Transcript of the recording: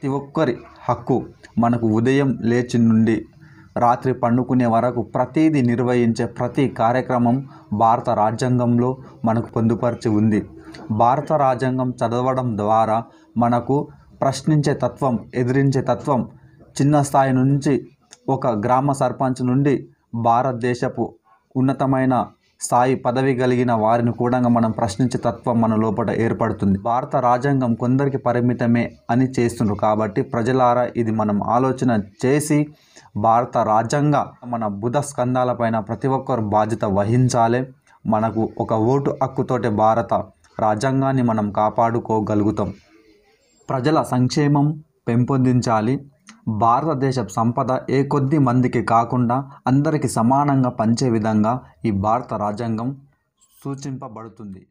ప్రతి ఒక్కరి హక్కు మనకు ఉదయం లేచి నుండి రాత్రి పండుకునే వరకు ప్రతిదీ నిర్వహించే ప్రతి కార్యక్రమం భారత రాజ్యాంగంలో మనకు పొందుపరిచి ఉంది భారత రాజ్యాంగం చదవడం ద్వారా మనకు ప్రశ్నించే తత్వం ఎదిరించే తత్వం చిన్న స్థాయి నుంచి ఒక గ్రామ సర్పంచ్ నుండి భారతదేశపు ఉన్నతమైన స్థాయి పదవి కలిగిన వారిని కూడా మనం ప్రశ్నించే తత్వం మన లోపల ఏర్పడుతుంది భారత రాజ్యాంగం కొందరికి పరిమితమే అని చేస్తున్నారు కాబట్టి ప్రజలారా ఇది మనం ఆలోచన చేసి భారత రాజ్యాంగ మన బుధ స్కందాలపైన ప్రతి ఒక్కరు బాధ్యత వహించాలి మనకు ఒక ఓటు హక్కుతోటి భారత రాజ్యాంగాన్ని మనం కాపాడుకోగలుగుతాం ప్రజల సంక్షేమం పెంపొందించాలి భారతదేశ సంపద ఏ కొద్ది మందికి కాకుండా అందరికీ సమానంగా పంచే విధంగా ఈ భారత రాజ్యాంగం సూచింపబడుతుంది